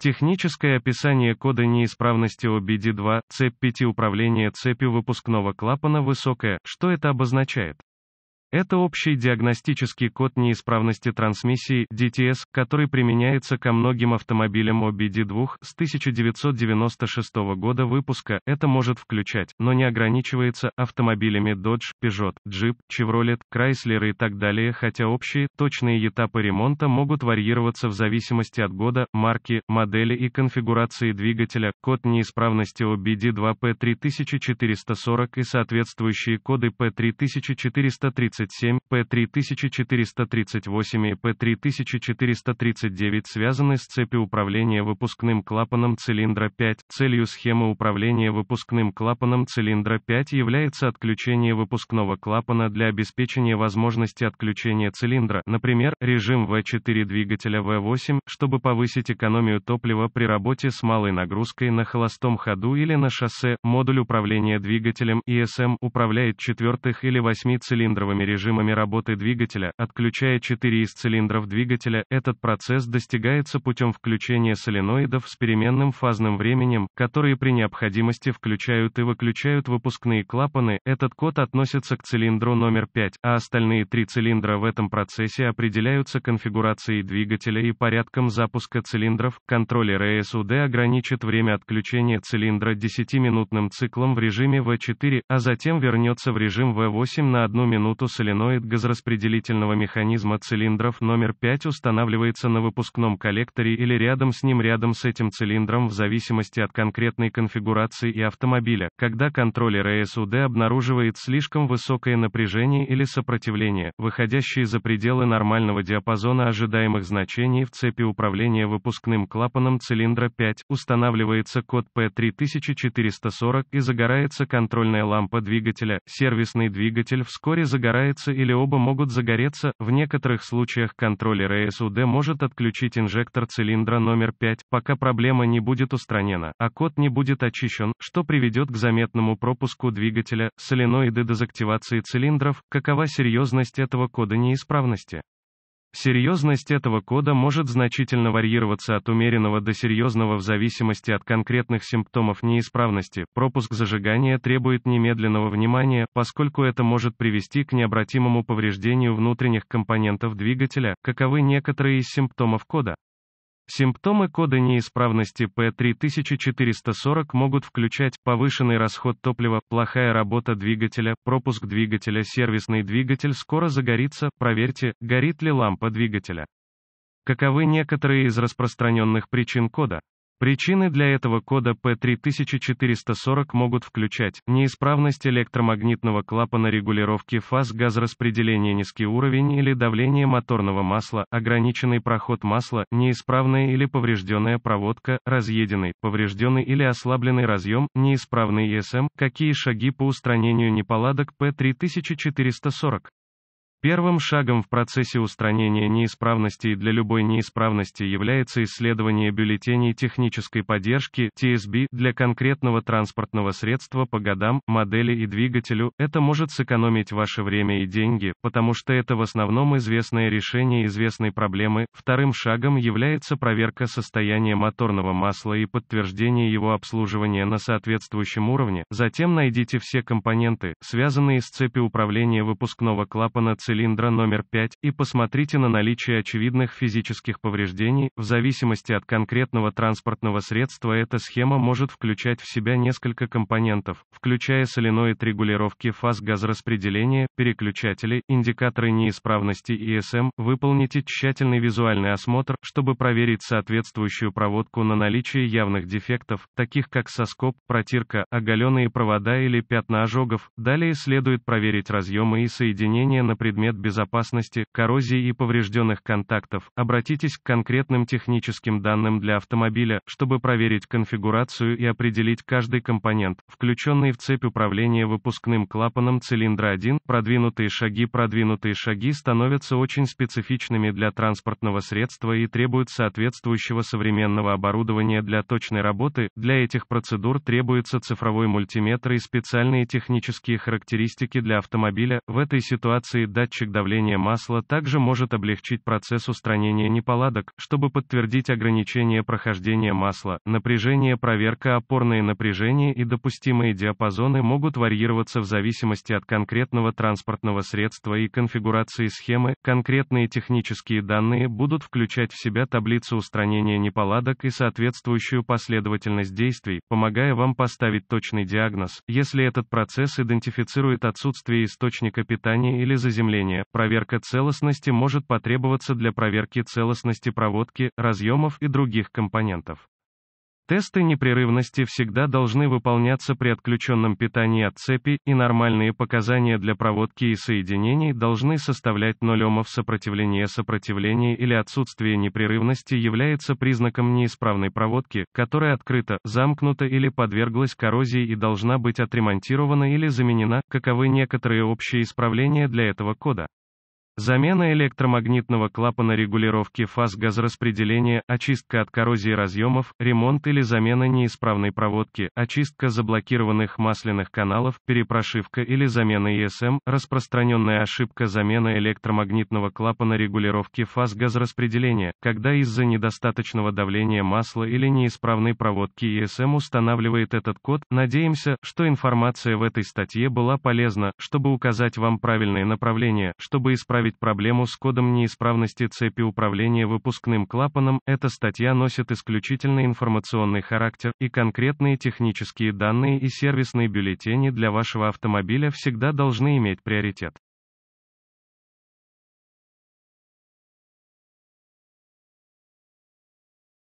Техническое описание кода неисправности OBD2, цепь 5 управления цепью выпускного клапана высокая, что это обозначает? Это общий диагностический код неисправности трансмиссии DTS, который применяется ко многим автомобилям OBD2 с 1996 года выпуска. Это может включать, но не ограничивается, автомобилями Dodge, Peugeot, Jeep, Chevrolet, Chrysler и так далее, хотя общие, точные этапы ремонта могут варьироваться в зависимости от года, марки, модели и конфигурации двигателя. Код неисправности OBD2 P3440 и соответствующие коды P3430 п 3438 и П-3439 связаны с цепью управления выпускным клапаном цилиндра 5. Целью схемы управления выпускным клапаном цилиндра 5 является отключение выпускного клапана для обеспечения возможности отключения цилиндра, например, режим В4 двигателя В8, чтобы повысить экономию топлива при работе с малой нагрузкой на холостом ходу или на шоссе. Модуль управления двигателем ESM управляет четвертых или восьмицилиндровыми режимами работы двигателя, отключая 4 из цилиндров двигателя, этот процесс достигается путем включения соленоидов с переменным фазным временем, которые при необходимости включают и выключают выпускные клапаны, этот код относится к цилиндру номер 5, а остальные три цилиндра в этом процессе определяются конфигурацией двигателя и порядком запуска цилиндров, контроллер ЭСУД ограничит время отключения цилиндра 10-минутным циклом в режиме V4, а затем вернется в режим V8 на одну минуту с соленоид газораспределительного механизма цилиндров номер 5 устанавливается на выпускном коллекторе или рядом с ним рядом с этим цилиндром в зависимости от конкретной конфигурации и автомобиля, когда контроллер ЭСУД а обнаруживает слишком высокое напряжение или сопротивление, выходящее за пределы нормального диапазона ожидаемых значений в цепи управления выпускным клапаном цилиндра 5, устанавливается код P3440 и загорается контрольная лампа двигателя, сервисный двигатель вскоре загорается загорается или оба могут загореться, в некоторых случаях контроллер ЭСУД может отключить инжектор цилиндра номер 5, пока проблема не будет устранена, а код не будет очищен, что приведет к заметному пропуску двигателя, соленоиды дезактивации цилиндров, какова серьезность этого кода неисправности. Серьезность этого кода может значительно варьироваться от умеренного до серьезного в зависимости от конкретных симптомов неисправности. Пропуск зажигания требует немедленного внимания, поскольку это может привести к необратимому повреждению внутренних компонентов двигателя, каковы некоторые из симптомов кода. Симптомы кода неисправности P3440 могут включать повышенный расход топлива, плохая работа двигателя, пропуск двигателя, сервисный двигатель скоро загорится, проверьте, горит ли лампа двигателя. Каковы некоторые из распространенных причин кода? Причины для этого кода P3440 могут включать неисправность электромагнитного клапана регулировки фаз газораспределения низкий уровень или давление моторного масла, ограниченный проход масла, неисправная или поврежденная проводка, разъеденный, поврежденный или ослабленный разъем, неисправный ESM, какие шаги по устранению неполадок P3440. Первым шагом в процессе устранения неисправностей для любой неисправности является исследование бюллетеней технической поддержки TSB для конкретного транспортного средства по годам, модели и двигателю. Это может сэкономить ваше время и деньги, потому что это в основном известное решение известной проблемы. Вторым шагом является проверка состояния моторного масла и подтверждение его обслуживания на соответствующем уровне. Затем найдите все компоненты, связанные с цепью управления выпускного клапана цилиндра номер 5 и посмотрите на наличие очевидных физических повреждений, в зависимости от конкретного транспортного средства эта схема может включать в себя несколько компонентов, включая соленоид регулировки фаз газораспределения, переключатели, индикаторы неисправности ИСМ, эм, выполните тщательный визуальный осмотр, чтобы проверить соответствующую проводку на наличие явных дефектов, таких как соскоб, протирка, оголенные провода или пятна ожогов, далее следует проверить разъемы и соединения на предмет предмет безопасности, коррозии и поврежденных контактов, обратитесь к конкретным техническим данным для автомобиля, чтобы проверить конфигурацию и определить каждый компонент, включенный в цепь управления выпускным клапаном цилиндра 1. Продвинутые шаги Продвинутые шаги становятся очень специфичными для транспортного средства и требуют соответствующего современного оборудования для точной работы. Для этих процедур требуется цифровой мультиметр и специальные технические характеристики для автомобиля. В этой ситуации датчик датчик давления масла также может облегчить процесс устранения неполадок, чтобы подтвердить ограничение прохождения масла, напряжение проверка опорные напряжения и допустимые диапазоны могут варьироваться в зависимости от конкретного транспортного средства и конфигурации схемы, конкретные технические данные будут включать в себя таблицу устранения неполадок и соответствующую последовательность действий, помогая вам поставить точный диагноз, если этот процесс идентифицирует отсутствие источника питания или заземления зрения, проверка целостности может потребоваться для проверки целостности проводки, разъемов и других компонентов. Тесты непрерывности всегда должны выполняться при отключенном питании от цепи, и нормальные показания для проводки и соединений должны составлять 0 Омов. Сопротивление или отсутствие непрерывности является признаком неисправной проводки, которая открыта, замкнута или подверглась коррозии и должна быть отремонтирована или заменена, каковы некоторые общие исправления для этого кода. Замена электромагнитного клапана регулировки фаз газораспределения, очистка от коррозии разъемов, ремонт или замена неисправной проводки, очистка заблокированных масляных каналов, перепрошивка или замена ESM. распространенная ошибка замена электромагнитного клапана регулировки фаз газораспределения, когда из-за недостаточного давления масла или неисправной проводки ESM устанавливает этот код. Надеемся, что информация в этой статье была полезна, чтобы указать вам правильное направление, чтобы исправить решить проблему с кодом неисправности цепи управления выпускным клапаном, эта статья носит исключительно информационный характер, и конкретные технические данные и сервисные бюллетени для вашего автомобиля всегда должны иметь приоритет.